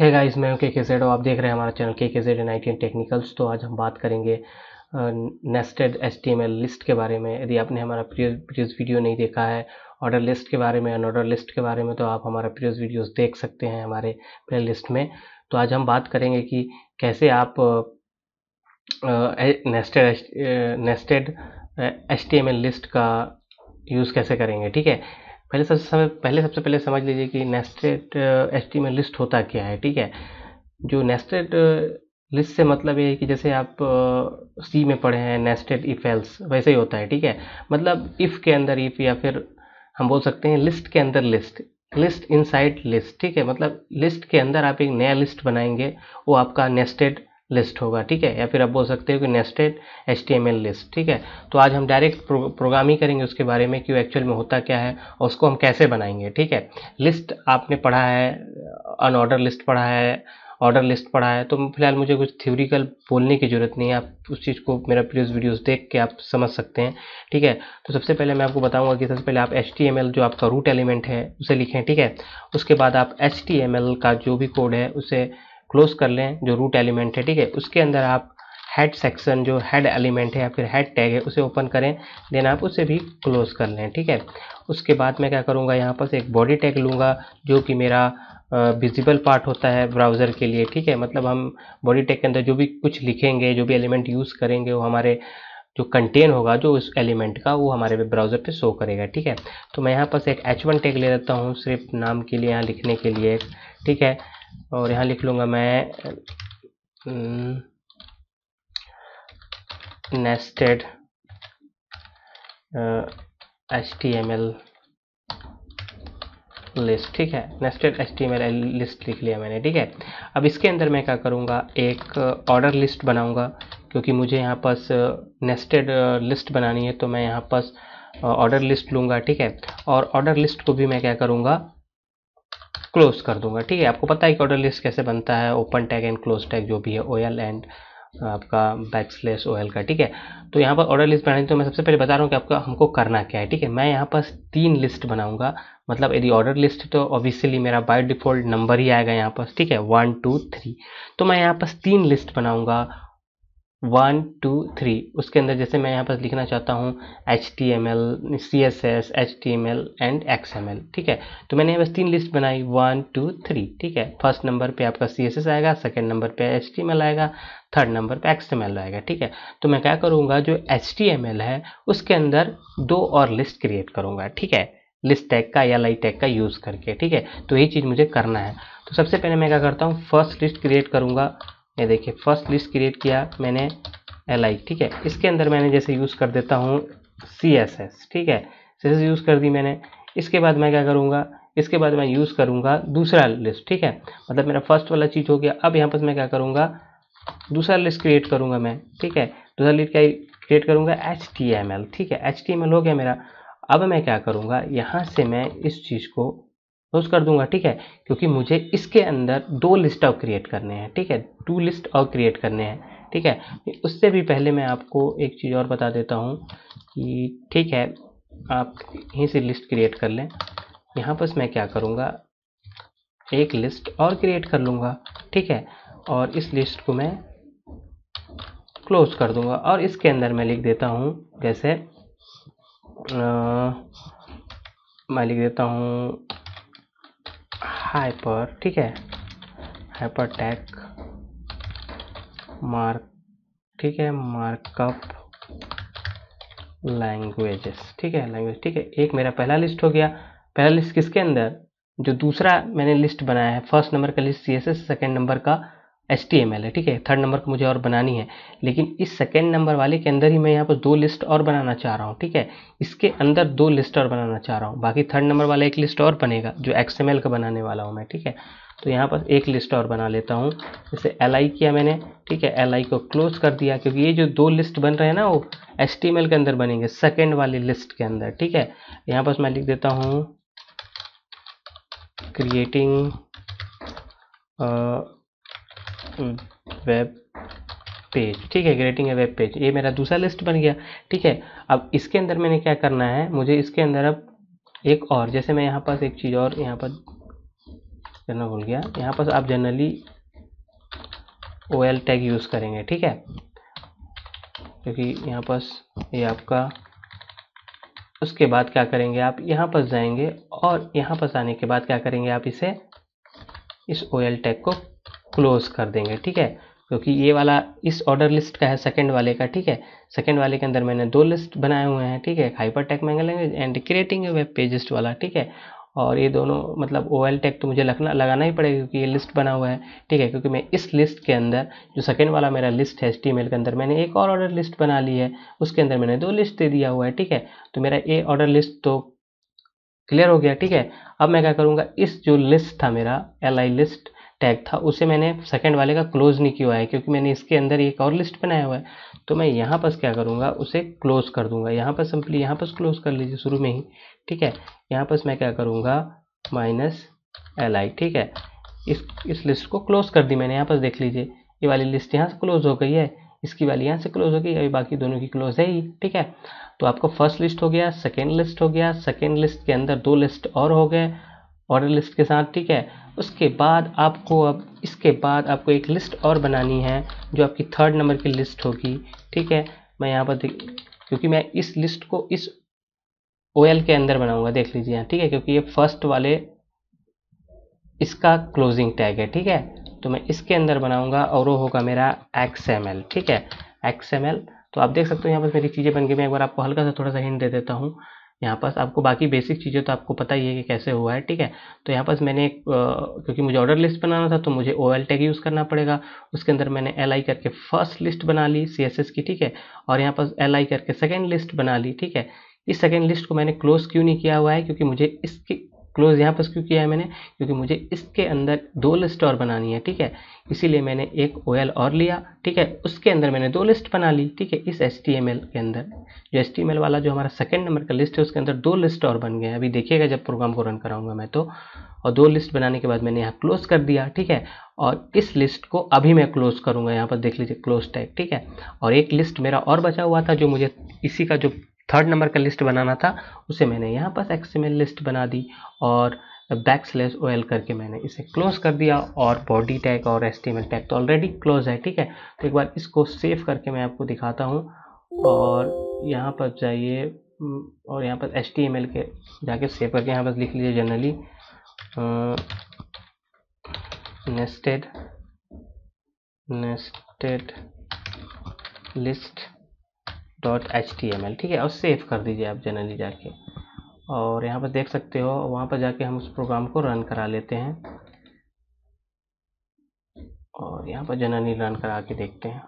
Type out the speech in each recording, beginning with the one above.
है गाइस मैं के के जेड आप देख रहे हैं हमारा चैनल के के जेड एंड आई टेक्निकल्स तो आज हम बात करेंगे नेस्टेड एस लिस्ट के बारे में यदि आपने हमारा प्रीवियस वीडियो नहीं देखा है ऑर्डर लिस्ट के बारे में अनऑर्डर लिस्ट के बारे में तो आप हमारा प्रीवियस वीडियोस देख सकते हैं हमारे प्ले लिस्ट में तो आज हम बात करेंगे कि कैसे आप नेस्टेड नेस्टेड एस लिस्ट का यूज़ कैसे करेंगे ठीक है पहले सबसे समय पहले सबसे पहले समझ लीजिए कि नेस्टेड एस में लिस्ट होता क्या है ठीक है जो नेस्टेड लिस्ट uh, से मतलब ये है कि जैसे आप सी uh, में पढ़े हैं नेस्टेड इफ एल्स वैसे ही होता है ठीक है मतलब इफ़ के अंदर इफ़ या फिर हम बोल सकते हैं लिस्ट के अंदर लिस्ट लिस्ट इनसाइड लिस्ट ठीक है मतलब लिस्ट के अंदर आप एक नया लिस्ट बनाएंगे वो आपका नेस्टेड लिस्ट होगा ठीक है या फिर आप बोल सकते हो कि नेस्टेड एच लिस्ट ठीक है तो आज हम डायरेक्ट प्रोग्राम ही करेंगे उसके बारे में कि वो एक्चुअल में होता क्या है और उसको हम कैसे बनाएंगे ठीक है लिस्ट आपने पढ़ा है अनऑर्डर लिस्ट पढ़ा है ऑर्डर लिस्ट पढ़ा है तो फिलहाल मुझे कुछ थ्योरिकल बोलने की ज़रूरत नहीं है आप उस चीज़ को मेरा प्रीवियस वीडियोस देख के आप समझ सकते हैं ठीक है तो सबसे पहले मैं आपको बताऊंगा कि सबसे पहले आप एच जो आपका रूट एलिमेंट है उसे लिखें ठीक है उसके बाद आप एच का जो भी कोड है उसे क्लोज कर लें जो रूट एलिमेंट है ठीक है उसके अंदर आप हेड सेक्शन जो हेड एलिमेंट है या फिर हेड टैग है उसे ओपन करें देन आप उसे भी क्लोज कर लें ठीक है उसके बाद मैं क्या करूँगा यहाँ पर एक बॉडी टैग लूँगा जो कि मेरा विजिबल पार्ट होता है ब्राउज़र के लिए ठीक है मतलब हम बॉडी टैग के अंदर जो भी कुछ लिखेंगे जो भी एलिमेंट यूज़ करेंगे वो हमारे जो कंटेन होगा जो उस एलिमेंट का वो हमारे ब्राउज़र पे शो करेगा ठीक है तो मैं यहाँ पर एक एच वन टैग ले लेता हूँ सिर्फ नाम के लिए यहाँ लिखने के लिए ठीक है और यहाँ लिख लूँगा मैं nested H T M L list ठीक है nested H T M L list लिख लिया मैंने ठीक है अब इसके अंदर मैं क्या करूँगा एक ऑर्डर लिस्ट बनाऊँगा क्योंकि मुझे यहाँ पास नेस्टेड लिस्ट बनानी है तो मैं यहाँ पास ऑर्डर लिस्ट लूँगा ठीक है और ऑर्डर लिस्ट को भी मैं क्या करूँगा क्लोज कर दूंगा ठीक है आपको पता है कि ऑर्डर लिस्ट कैसे बनता है open tag and close tag जो भी है ओ एंड आपका बैक स्लेस ओ का ठीक है तो यहाँ पर ऑर्डर लिस्ट बनाने तो मैं सबसे पहले बता रहा हूँ कि आपका हमको करना क्या है ठीक है मैं यहाँ पर तीन लिस्ट बनाऊँगा मतलब यदि ऑर्डर लिस्ट तो ऑब्वियसली मेरा बाय डिफ़ॉल्ट नंबर ही आएगा यहाँ पर ठीक है वन टू थ्री तो मैं यहाँ पर तीन लिस्ट बनाऊँगा वन टू थ्री उसके अंदर जैसे मैं यहाँ पर लिखना चाहता हूँ H T M L C S S H T M L and X M L ठीक है तो मैंने यहाँ बस तीन लिस्ट बनाई वन टू थ्री ठीक है फर्स्ट नंबर पे आपका सी एस एस आएगा सेकेंड नंबर पे एच टी एम एल आएगा थर्ड नंबर पे एक्स एम एल आएगा ठीक है तो मैं क्या करूँगा जो एच टी एम एल है उसके अंदर दो और लिस्ट क्रिएट करूँगा ठीक है लिस्ट टैग का या लाइट टैग का यूज़ करके ठीक है तो यही चीज़ मुझे करना है तो सबसे पहले मैं क्या करता हूँ फर्स्ट लिस्ट क्रिएट करूँगा ये देखिए फर्स्ट लिस्ट क्रिएट किया मैंने एल आई ठीक है इसके अंदर मैंने जैसे यूज़ कर देता हूँ सी एस एस ठीक है जैसे यूज़ कर दी मैंने इसके बाद मैं क्या करूँगा इसके बाद मैं यूज़ करूँगा दूसरा लिस्ट ठीक है मतलब मेरा फर्स्ट वाला चीज़ हो गया अब यहाँ पर मैं क्या करूँगा दूसरा लिस्ट क्रिएट करूँगा मैं ठीक है दूसरा लिस्ट क्या क्रिएट करूँगा एच ठीक है एच हो गया मेरा अब मैं क्या करूँगा यहाँ से मैं इस चीज़ को क्लोज कर दूंगा ठीक है क्योंकि मुझे इसके अंदर दो लिस्ट ऑफ क्रिएट करने हैं ठीक है टू लिस्ट और क्रिएट करने हैं ठीक है उससे भी पहले मैं आपको एक चीज़ और बता देता हूँ कि ठीक है आप यहीं से लिस्ट क्रिएट कर लें यहाँ पर मैं क्या करूँगा एक लिस्ट और क्रिएट कर लूँगा ठीक है और इस लिस्ट को मैं क्लोज कर दूंगा और इसके अंदर मैं लिख देता हूँ जैसे आ, मैं लिख देता हूँ हाइपर ठीक है हाइपर टैग मार्क ठीक है मार्कअप लैंग्वेजेस ठीक है लैंग्वेज ठीक है एक मेरा पहला लिस्ट हो गया पहला लिस्ट किसके अंदर जो दूसरा मैंने लिस्ट बनाया है फर्स्ट नंबर का list C S S second number का एस टी एम एल है ठीक है थर्ड नंबर को मुझे और बनानी है लेकिन इस सेकेंड नंबर वाले के अंदर ही मैं यहाँ पर दो लिस्ट और बनाना चाह रहा हूँ ठीक है इसके अंदर दो लिस्ट और बनाना चाह रहा हूँ बाकी थर्ड नंबर वाला एक लिस्ट और बनेगा जो एक्स एम एल का बनाने वाला हूँ मैं ठीक है तो यहाँ पर एक लिस्ट और बना लेता हूँ जैसे एल आई किया मैंने ठीक है एल आई को क्लोज कर दिया क्योंकि ये जो दो लिस्ट बन रहे हैं ना वो एस टी एम एल के अंदर बनेंगे सेकेंड वाली लिस्ट के अंदर ठीक है यहाँ पर मैं लिख देता हूँ क्रिएटिंग वेब पेज ठीक है ग्रेटिंग है वेब पेज ये मेरा दूसरा लिस्ट बन गया ठीक है अब इसके अंदर मैंने क्या करना है मुझे इसके अंदर अब एक और जैसे मैं यहाँ पास एक चीज़ और यहाँ पर करना भूल गया यहाँ पास आप generally O L tag use करेंगे ठीक है क्योंकि यहाँ पास ये आपका उसके बाद क्या करेंगे आप यहाँ पर जाएंगे और यहाँ पर आने के बाद क्या करेंगे आप इसे इस ओ एल टैग को क्लोज कर देंगे ठीक है क्योंकि ये वाला इस ऑर्डर लिस्ट का है सेकंड वाले का ठीक है सेकंड वाले के अंदर मैंने दो लिस्ट बनाए हुए हैं ठीक है hypertext markup language and creating web pages वाला ठीक है और ये दोनों मतलब ओ एल टैग तो मुझे लगना लगाना ही पड़ेगा क्योंकि ये लिस्ट बना हुआ है ठीक है क्योंकि मैं इस लिस्ट के अंदर जो सेकंड वाला मेरा लिस्ट है मेल के अंदर मैंने एक और ऑर्डर लिस्ट बना ली है उसके अंदर मैंने दो लिस्ट दे दिया हुआ है ठीक है तो मेरा ये ऑर्डर लिस्ट तो क्लियर हो गया ठीक है अब मैं क्या करूँगा इस जो लिस्ट था मेरा एल आई लिस्ट टैग था उसे मैंने सेकेंड वाले का क्लोज नहीं किया है क्योंकि मैंने इसके अंदर एक और लिस्ट बनाया हुआ है तो मैं यहाँ पर क्या करूँगा उसे क्लोज कर दूंगा यहाँ पर सिंपली यहाँ पर क्लोज कर लीजिए शुरू में ही ठीक है यहाँ पर मैं क्या करूँगा माइनस एल आई ठीक है इस इस लिस्ट को क्लोज कर दी मैंने यहाँ पर देख लीजिए ये वाली लिस्ट यहाँ से क्लोज हो गई है इसकी वैल्यू यहाँ से क्लोज होगी अभी बाकी दोनों की क्लोज है ही ठीक है तो आपका फर्स्ट लिस्ट हो गया सेकेंड लिस्ट हो गया सेकेंड लिस्ट के अंदर दो लिस्ट और हो गए ऑर्डर लिस्ट के साथ ठीक है उसके बाद आपको अब इसके बाद आपको एक लिस्ट और बनानी है जो आपकी थर्ड नंबर की लिस्ट होगी ठीक है मैं यहाँ पर क्योंकि मैं इस लिस्ट को इस ओ के अंदर बनाऊंगा देख लीजिए यहाँ ठीक है क्योंकि ये फर्स्ट वाले इसका क्लोजिंग टैग है ठीक है तो मैं इसके अंदर बनाऊंगा और वो होगा मेरा एक्स ठीक है एक्स तो आप देख सकते हो यहाँ पर मेरी चीज़ें बन गई मैं एक बार आपको हल्का सा थोड़ा सा हिंट दे देता हूँ यहाँ पास आपको बाकी बेसिक चीज़ें तो आपको पता ही है कि कैसे हुआ है ठीक है तो यहाँ पास मैंने एक क्योंकि मुझे ऑर्डर लिस्ट बनाना था तो मुझे ओ एल टैग यूज़ करना पड़ेगा उसके अंदर मैंने एल आई करके फर्स्ट लिस्ट बना ली सी एस एस की ठीक है और यहाँ पास एल आई करके सेकेंड लिस्ट बना ली ठीक है इस सेकेंड लिस्ट को मैंने क्लोज क्यों नहीं किया हुआ है क्योंकि मुझे इसकी क्लोज यहाँ पर क्यों किया है मैंने क्योंकि मुझे इसके अंदर दो लिस्ट और बनानी है ठीक है इसीलिए मैंने एक ओ और लिया ठीक है उसके अंदर मैंने दो लिस्ट बना ली ठीक है इस एस के अंदर जो एस वाला जो हमारा सेकेंड नंबर का लिस्ट है उसके अंदर दो लिस्ट और बन गए अभी देखिएगा जब प्रोग्राम को रन कराऊंगा मैं तो और दो लिस्ट बनाने के बाद मैंने यहाँ क्लोज कर दिया ठीक है और इस लिस्ट को अभी मैं क्लोज करूँगा यहाँ पर देख लीजिए क्लोज टैग ठीक है और एक लिस्ट मेरा और बचा हुआ था जो मुझे इसी का जो थर्ड नंबर का लिस्ट बनाना था उसे मैंने यहाँ पर एक्स लिस्ट बना दी और बैक स्लेस ओएल करके मैंने इसे क्लोज कर दिया और बॉडी टैग और एस टैग तो ऑलरेडी क्लोज है ठीक है तो एक बार इसको सेव करके मैं आपको दिखाता हूँ और यहाँ पर जाइए हम्म, और यहाँ पर एस के जाके सेव करके यहाँ पर लिख लीजिए generally nested nested list dot H T M L ठीक है और सेव कर दीजिए आप जनरली जाके और यहाँ पर देख सकते हो वहाँ पर जाके हम उस प्रोग्राम को रन करा लेते हैं और यहाँ पर जनरली रन करा के देखते हैं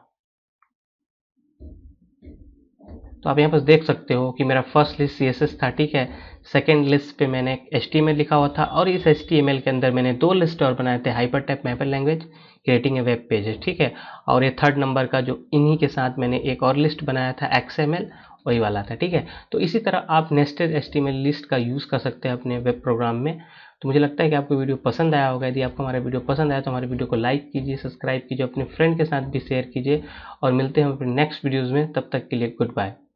तो आप यहाँ पर देख सकते हो कि मेरा first list C S S thirty है सेकेंड लिस्ट पे मैंने एच लिखा हुआ था और इस एच के अंदर मैंने दो लिस्ट और बनाए थे हाइपर टैप मैपर language creating a web pages ठीक है और ये थर्ड नंबर का जो इन्हीं के साथ मैंने एक और लिस्ट बनाया था एक्स वही वाला था ठीक है तो इसी तरह आप नेस्टेड एच लिस्ट का यूज़ कर सकते हैं अपने वेब प्रोग्राम में तो मुझे लगता है कि आपको वीडियो पसंद आया होगा यदि आपको हमारा वीडियो पसंद आया तो हमारे वीडियो को लाइक कीजिए सब्सक्राइब कीजिए अपने फ्रेंड के साथ भी शेयर कीजिए और मिलते हैं हम अपने नेक्स्ट वीडियोज़ में तब तक के लिए गुड बाय